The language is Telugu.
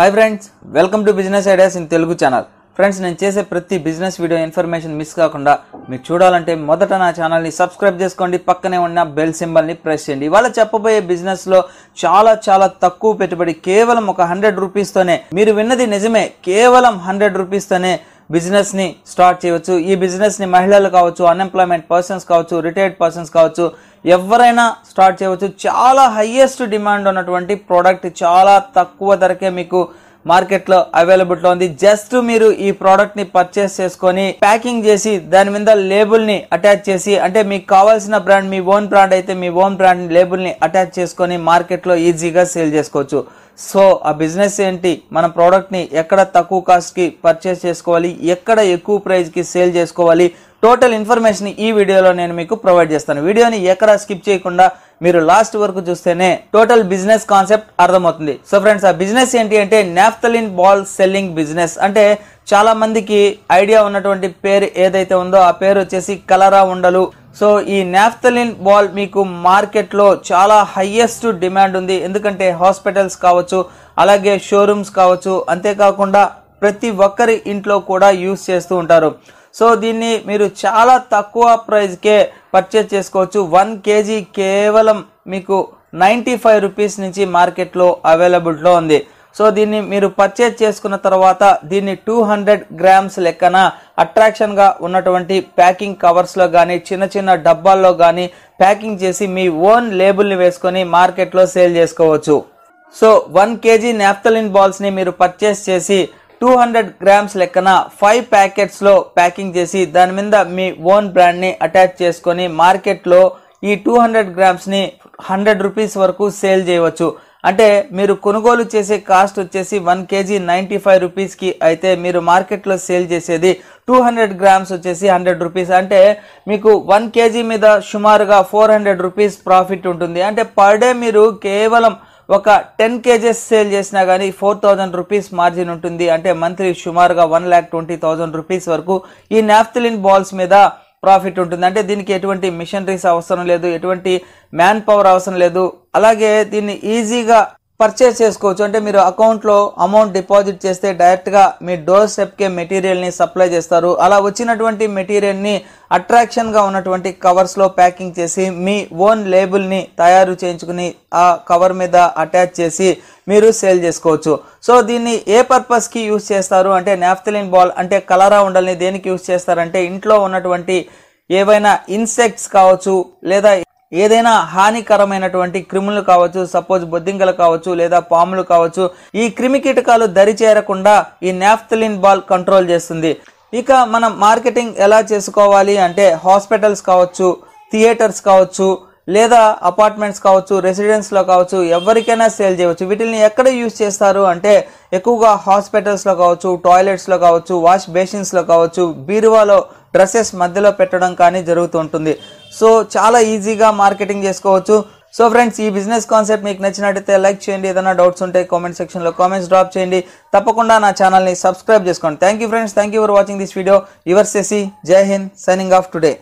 hi friends welcome to business ideas in Telugu channel friends నేను చేసే ప్రతి బిజినెస్ వీడియో ఇన్ఫర్మేషన్ మిస్ కాకుండా మీరు చూడాలంటే మొదట నా ఛానల్ని సబ్స్క్రైబ్ చేసుకోండి పక్కనే ఉన్న బెల్ సింబల్ని ప్రెస్ చేయండి ఇవాళ చెప్పబోయే బిజినెస్లో చాలా చాలా తక్కువ పెట్టుబడి కేవలం ఒక హండ్రెడ్ రూపీస్తోనే మీరు విన్నది నిజమే కేవలం హండ్రెడ్ రూపీస్తోనే బిజినెస్ని స్టార్ట్ చేయవచ్చు ఈ బిజినెస్ని మహిళలు కావచ్చు అన్ఎంప్లాయ్మెంట్ పర్సన్స్ కావచ్చు రిటైర్డ్ పర్సన్స్ కావచ్చు ఎవరైనా స్టార్ట్ చేయవచ్చు చాలా హయ్యెస్ట్ డిమాండ్ ఉన్నటువంటి ప్రోడక్ట్ చాలా తక్కువ ధరకే మీకు మార్కెట్లో అవైలబుల్లో ఉంది జస్ట్ మీరు ఈ ప్రోడక్ట్ని పర్చేస్ చేసుకొని ప్యాకింగ్ చేసి దాని మీద లేబుల్ని అటాచ్ చేసి అంటే మీకు కావాల్సిన బ్రాండ్ మీ ఓన్ బ్రాండ్ అయితే మీ ఓన్ బ్రాండ్ లేబుల్ని అటాచ్ చేసుకొని మార్కెట్లో ఈజీగా సేల్ చేసుకోవచ్చు సో ఆ బిజినెస్ ఏంటి మన ప్రోడక్ట్ని ఎక్కడ తక్కువ కాస్ట్కి పర్చేస్ చేసుకోవాలి ఎక్కడ ఎక్కువ ప్రైస్కి సేల్ చేసుకోవాలి టోటల్ ఇన్ఫర్మేషన్ ఈ వీడియోలో నేను మీకు ప్రొవైడ్ చేస్తాను వీడియోని ఎక్కడ స్కిప్ చేయకుండా మీరు లాస్ట్ వరకు చూస్తేనే టోటల్ బిజినెస్ కాన్సెప్ట్ అర్థమవుతుంది సో ఫ్రెండ్స్ ఆ బిజినెస్ ఏంటి అంటే నాఫ్తలిన్ బాల్ సెల్లింగ్ బిజినెస్ అంటే చాలా మందికి ఐడియా ఉన్నటువంటి పేరు ఏదైతే ఉందో ఆ పేరు వచ్చేసి కలరా ఉండలు సో ఈ నాఫ్తలిన్ బాల్ మీకు మార్కెట్లో చాలా హయ్యెస్ట్ డిమాండ్ ఉంది ఎందుకంటే హాస్పిటల్స్ కావచ్చు అలాగే షోరూమ్స్ కావచ్చు అంతేకాకుండా ప్రతి ఒక్కరి ఇంట్లో కూడా యూస్ చేస్తూ ఉంటారు సో దీన్ని మీరు చాలా తక్కువ ప్రైస్కే పర్చేజ్ చేసుకోవచ్చు వన్ కేజీ కేవలం మీకు నైంటీ ఫైవ్ రూపీస్ నుంచి మార్కెట్లో అవైలబుల్లో ఉంది సో దీన్ని మీరు పర్చేజ్ చేసుకున్న తర్వాత దీన్ని టూ హండ్రెడ్ గ్రామ్స్ లెక్కన అట్రాక్షన్గా ఉన్నటువంటి ప్యాకింగ్ కవర్స్లో కానీ చిన్న చిన్న డబ్బాల్లో కానీ ప్యాకింగ్ చేసి మీ ఓన్ లేబుల్ని వేసుకొని మార్కెట్లో సేల్ చేసుకోవచ్చు సో వన్ కేజీ నాఫ్తలిన్ బాల్స్ని మీరు పర్చేస్ చేసి టూ హండ్రెడ్ గ్రామ్స్ లెక్కన ఫైవ్ ప్యాకెట్స్లో ప్యాకింగ్ చేసి దాని మీద మీ ఓన్ బ్రాండ్ని అటాచ్ చేసుకొని మార్కెట్లో ఈ టూ హండ్రెడ్ గ్రామ్స్ని హండ్రెడ్ రూపీస్ వరకు సేల్ చేయవచ్చు అంటే మీరు కొనుగోలు చేసే కాస్ట్ వచ్చేసి వన్ కేజీ నైంటీ ఫైవ్ రూపీస్కి అయితే మీరు మార్కెట్లో సేల్ చేసేది టూ హండ్రెడ్ గ్రామ్స్ వచ్చేసి హండ్రెడ్ రూపీస్ అంటే మీకు వన్ కేజీ మీద సుమారుగా ఫోర్ హండ్రెడ్ రూపీస్ ప్రాఫిట్ ఉంటుంది అంటే పర్ డే మీరు కేవలం ఒక టెన్ కేజెస్ సేల్ చేసినా కానీ ఫోర్ థౌజండ్ రూపీస్ మార్జిన్ ఉంటుంది అంటే మంత్లీ సుమారుగా one lakh twenty thousand rupees వరకు ఈ నాఫ్తలిన్ బాల్స్ మీద ప్రాఫిట్ ఉంటుంది అంటే దీనికి ఎటువంటి మిషనరీస్ అవసరం లేదు ఎటువంటి మ్యాన్ పవర్ అవసరం లేదు అలాగే దీన్ని ఈజీగా పర్చేస్ చేసుకోవచ్చు అంటే మీరు అకౌంట్లో అమౌంట్ డిపాజిట్ చేస్తే డైరెక్ట్గా మీ డోర్ స్టెప్కే మెటీరియల్ని సప్లై చేస్తారు అలా వచ్చినటువంటి మెటీరియల్ని అట్రాక్షన్గా ఉన్నటువంటి కవర్స్లో ప్యాకింగ్ చేసి మీ ఓన్ లేబుల్ని తయారు చేయించుకుని ఆ కవర్ మీద అటాచ్ చేసి మీరు సేల్ చేసుకోవచ్చు సో దీన్ని ఏ పర్పస్కి యూస్ చేస్తారు అంటే నాఫ్తలిన్ బాల్ అంటే కలరా ఉండాలని దేనికి యూస్ చేస్తారంటే ఇంట్లో ఉన్నటువంటి ఏవైనా ఇన్సెక్ట్స్ కావచ్చు లేదా ఏదైనా హానికరమైనటువంటి క్రిములు కావచ్చు సపోజ్ బొద్దింకలు కావచ్చు లేదా పాములు కావచ్చు ఈ క్రిమి కీటకాలు దరి చేరకుండా ఈ నాఫ్తలిన్ బాల్ కంట్రోల్ చేస్తుంది ఇక మనం మార్కెటింగ్ ఎలా చేసుకోవాలి అంటే హాస్పిటల్స్ కావచ్చు థియేటర్స్ కావచ్చు లేదా అపార్ట్మెంట్స్ కావచ్చు రెసిడెన్స్లో కావచ్చు ఎవరికైనా సేల్ చేయవచ్చు వీటిని ఎక్కడ యూజ్ చేస్తారు అంటే ఎక్కువగా హాస్పిటల్స్లో కావచ్చు టాయిలెట్స్లో కావచ్చు వాష్ బేసిన్స్లో కావచ్చు బీరువాలో డ్రెస్సెస్ మధ్యలో పెట్టడం కానీ జరుగుతుంటుంది సో చాలా ఈజీగా మార్కెటింగ్ చేసుకోవచ్చు సో ఫ్రెండ్స్ ఈ బిజినెస్ కాన్సెప్ట్ మీకు నచ్చినట్టయితే లైక్ చేయండి ఏదైనా డౌట్స్ ఉంటే కామెంట్ సెక్షన్లో కామెంట్స్ డ్రాప్ చేయండి తప్పకుండా నా ఛానల్ని సబ్స్క్రైబ్ చేసుకోండి thank you friends thank you for watching this video your సెసి జై హింద్ సైనింగ్ ఆఫ్ టుడే